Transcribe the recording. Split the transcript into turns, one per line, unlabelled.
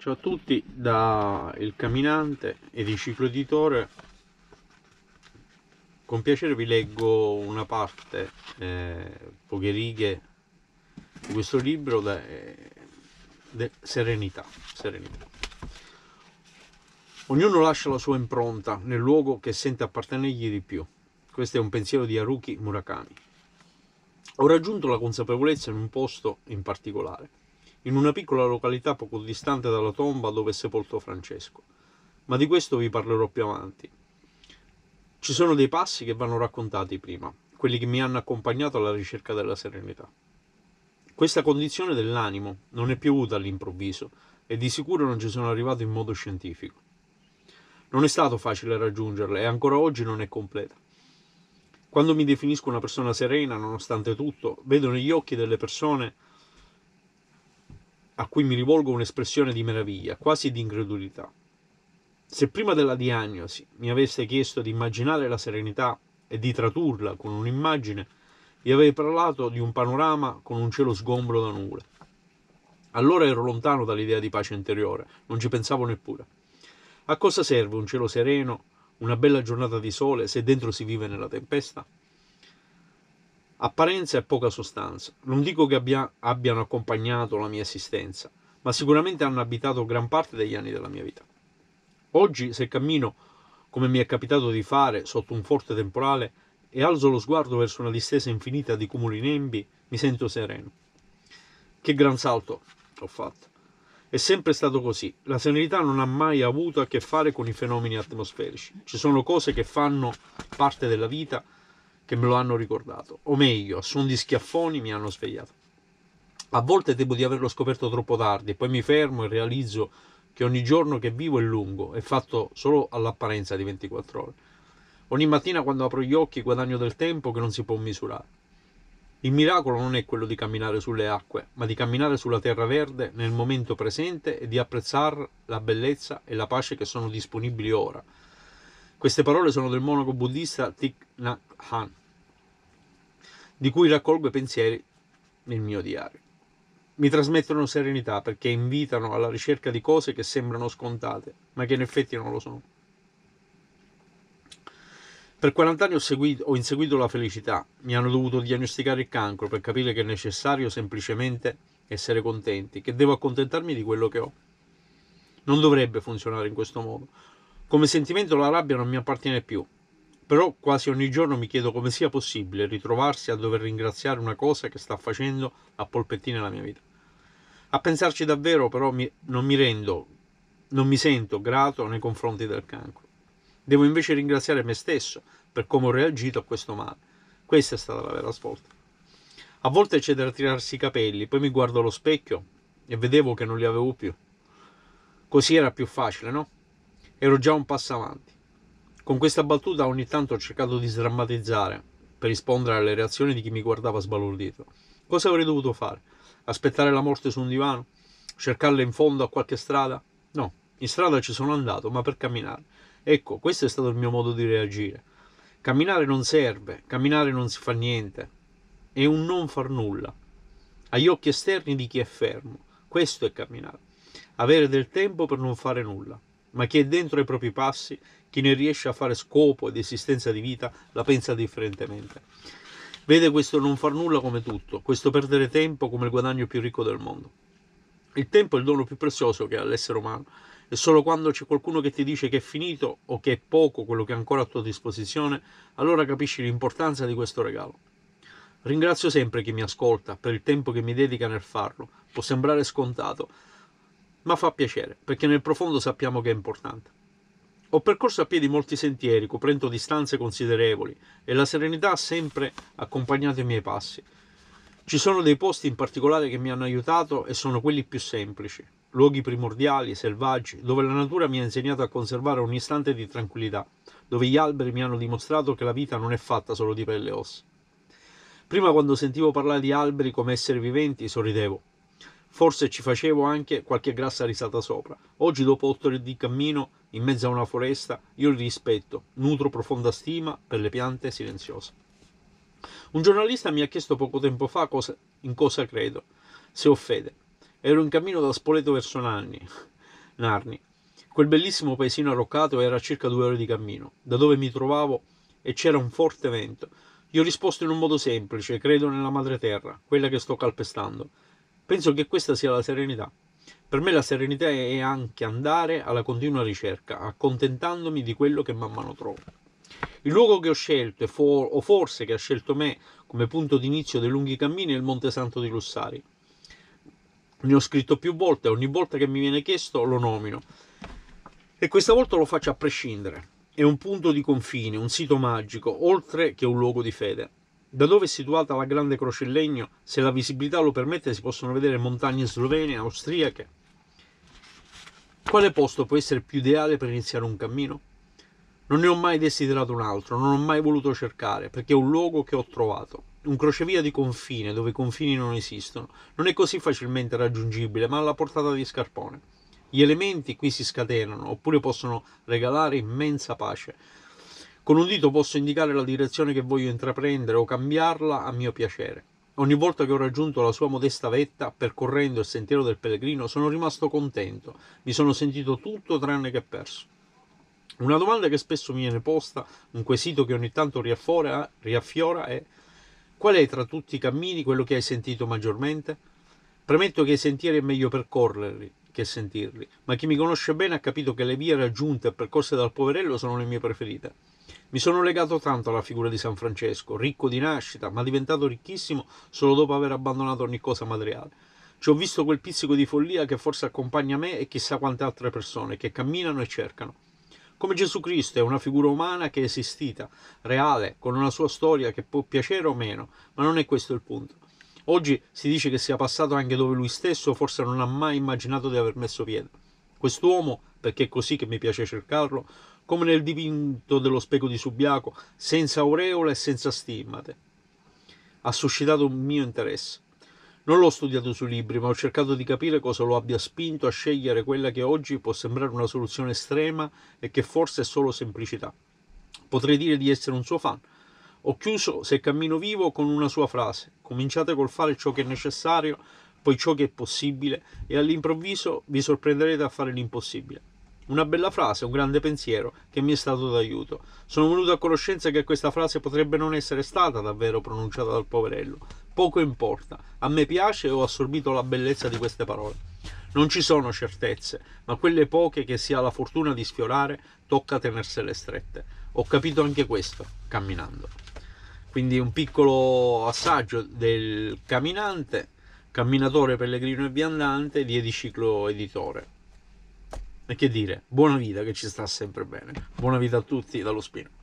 Ciao a tutti da Il Camminante il Ciclo Editore Con piacere vi leggo una parte, eh, poche righe, di questo libro de, eh, de Serenità. Serenità. Ognuno lascia la sua impronta nel luogo che sente appartenergli di più. Questo è un pensiero di Haruki Murakami. Ho raggiunto la consapevolezza in un posto in particolare in una piccola località poco distante dalla tomba dove è sepolto Francesco. Ma di questo vi parlerò più avanti. Ci sono dei passi che vanno raccontati prima, quelli che mi hanno accompagnato alla ricerca della serenità. Questa condizione dell'animo non è piovuta all'improvviso e di sicuro non ci sono arrivato in modo scientifico. Non è stato facile raggiungerla e ancora oggi non è completa. Quando mi definisco una persona serena, nonostante tutto, vedo negli occhi delle persone a cui mi rivolgo un'espressione di meraviglia, quasi di incredulità. Se prima della diagnosi mi aveste chiesto di immaginare la serenità e di tradurla con un'immagine, vi avrei parlato di un panorama con un cielo sgombro da nuvole. Allora ero lontano dall'idea di pace interiore, non ci pensavo neppure. A cosa serve un cielo sereno, una bella giornata di sole, se dentro si vive nella tempesta? apparenza e poca sostanza. Non dico che abbia, abbiano accompagnato la mia esistenza, ma sicuramente hanno abitato gran parte degli anni della mia vita. Oggi, se cammino, come mi è capitato di fare, sotto un forte temporale, e alzo lo sguardo verso una distesa infinita di cumuli nembi, mi sento sereno. Che gran salto ho fatto. È sempre stato così. La serenità non ha mai avuto a che fare con i fenomeni atmosferici. Ci sono cose che fanno parte della vita che me lo hanno ricordato, o meglio, a suon di schiaffoni mi hanno svegliato. A volte temo di averlo scoperto troppo tardi e poi mi fermo e realizzo che ogni giorno che vivo è lungo, è fatto solo all'apparenza di 24 ore. Ogni mattina quando apro gli occhi guadagno del tempo che non si può misurare. Il miracolo non è quello di camminare sulle acque, ma di camminare sulla terra verde nel momento presente e di apprezzare la bellezza e la pace che sono disponibili ora. Queste parole sono del monaco buddista Thich Nhat Hanh di cui raccolgo i pensieri nel mio diario. Mi trasmettono serenità perché invitano alla ricerca di cose che sembrano scontate, ma che in effetti non lo sono. Per 40 anni ho, seguito, ho inseguito la felicità, mi hanno dovuto diagnosticare il cancro per capire che è necessario semplicemente essere contenti, che devo accontentarmi di quello che ho. Non dovrebbe funzionare in questo modo. Come sentimento la rabbia non mi appartiene più, però quasi ogni giorno mi chiedo come sia possibile ritrovarsi a dover ringraziare una cosa che sta facendo a polpettine la mia vita. A pensarci davvero però mi, non mi rendo, non mi sento grato nei confronti del cancro. Devo invece ringraziare me stesso per come ho reagito a questo male. Questa è stata la vera svolta. A volte c'è da tirarsi i capelli, poi mi guardo allo specchio e vedevo che non li avevo più. Così era più facile, no? Ero già un passo avanti. Con questa battuta ogni tanto ho cercato di sdrammatizzare per rispondere alle reazioni di chi mi guardava sbalordito. Cosa avrei dovuto fare? Aspettare la morte su un divano? Cercarla in fondo a qualche strada? No, in strada ci sono andato, ma per camminare. Ecco, questo è stato il mio modo di reagire. Camminare non serve, camminare non si fa niente. È un non far nulla. Agli occhi esterni di chi è fermo. Questo è camminare. Avere del tempo per non fare nulla ma chi è dentro i propri passi chi ne riesce a fare scopo ed esistenza di vita la pensa differentemente. Vede questo non far nulla come tutto, questo perdere tempo come il guadagno più ricco del mondo. Il tempo è il dono più prezioso che ha l'essere umano e solo quando c'è qualcuno che ti dice che è finito o che è poco quello che è ancora a tua disposizione, allora capisci l'importanza di questo regalo. Ringrazio sempre chi mi ascolta per il tempo che mi dedica nel farlo, può sembrare scontato, ma fa piacere, perché nel profondo sappiamo che è importante. Ho percorso a piedi molti sentieri, coprendo distanze considerevoli, e la serenità ha sempre accompagnato i miei passi. Ci sono dei posti in particolare che mi hanno aiutato e sono quelli più semplici, luoghi primordiali, selvaggi, dove la natura mi ha insegnato a conservare un istante di tranquillità, dove gli alberi mi hanno dimostrato che la vita non è fatta solo di pelle e ossa. Prima quando sentivo parlare di alberi come esseri viventi sorridevo, Forse ci facevo anche qualche grassa risata sopra. Oggi, dopo otto ore di cammino in mezzo a una foresta, io li rispetto, nutro profonda stima per le piante silenziose. Un giornalista mi ha chiesto poco tempo fa cosa, in cosa credo, se ho fede. Ero in cammino da Spoleto verso Nanni, Narni. Quel bellissimo paesino arroccato era a circa due ore di cammino, da dove mi trovavo e c'era un forte vento. Io ho risposto in un modo semplice, credo nella madre terra, quella che sto calpestando. Penso che questa sia la serenità. Per me la serenità è anche andare alla continua ricerca, accontentandomi di quello che man mano trovo. Il luogo che ho scelto, o forse che ha scelto me come punto d'inizio dei lunghi cammini, è il Monte Santo di Lussari. Ne ho scritto più volte, ogni volta che mi viene chiesto lo nomino. E questa volta lo faccio a prescindere. È un punto di confine, un sito magico, oltre che un luogo di fede. Da dove è situata la Grande Croce in Legno, se la visibilità lo permette, si possono vedere montagne slovene, austriache. Quale posto può essere più ideale per iniziare un cammino? Non ne ho mai desiderato un altro, non ho mai voluto cercare, perché è un luogo che ho trovato. Un crocevia di confine, dove i confini non esistono. Non è così facilmente raggiungibile, ma alla portata di scarpone. Gli elementi qui si scatenano, oppure possono regalare immensa pace. Con un dito posso indicare la direzione che voglio intraprendere o cambiarla a mio piacere. Ogni volta che ho raggiunto la sua modesta vetta, percorrendo il sentiero del pellegrino, sono rimasto contento, mi sono sentito tutto tranne che perso. Una domanda che spesso mi viene posta, un quesito che ogni tanto riaffora, riaffiora è qual è tra tutti i cammini quello che hai sentito maggiormente? Premetto che i sentieri è meglio percorrerli che sentirli, ma chi mi conosce bene ha capito che le vie raggiunte e percorse dal poverello sono le mie preferite. Mi sono legato tanto alla figura di San Francesco, ricco di nascita, ma diventato ricchissimo solo dopo aver abbandonato ogni cosa materiale. Ci ho visto quel pizzico di follia che forse accompagna me e chissà quante altre persone che camminano e cercano. Come Gesù Cristo è una figura umana che è esistita, reale, con una sua storia che può piacere o meno, ma non è questo il punto. Oggi si dice che sia passato anche dove lui stesso forse non ha mai immaginato di aver messo piede. Quest'uomo, perché è così che mi piace cercarlo, come nel dipinto dello specchio di Subiaco, senza aureola e senza stimmate. Ha suscitato un mio interesse. Non l'ho studiato sui libri, ma ho cercato di capire cosa lo abbia spinto a scegliere quella che oggi può sembrare una soluzione estrema e che forse è solo semplicità. Potrei dire di essere un suo fan. Ho chiuso Se cammino vivo con una sua frase. Cominciate col fare ciò che è necessario, poi ciò che è possibile e all'improvviso vi sorprenderete a fare l'impossibile. Una bella frase, un grande pensiero che mi è stato d'aiuto. Sono venuto a conoscenza che questa frase potrebbe non essere stata davvero pronunciata dal poverello. Poco importa, a me piace e ho assorbito la bellezza di queste parole. Non ci sono certezze, ma quelle poche che si ha la fortuna di sfiorare, tocca tenersele strette. Ho capito anche questo camminando. Quindi un piccolo assaggio del camminante, camminatore, pellegrino e viandante di Ediciclo Editore. E che dire, buona vita che ci sta sempre bene. Buona vita a tutti dallo Spino.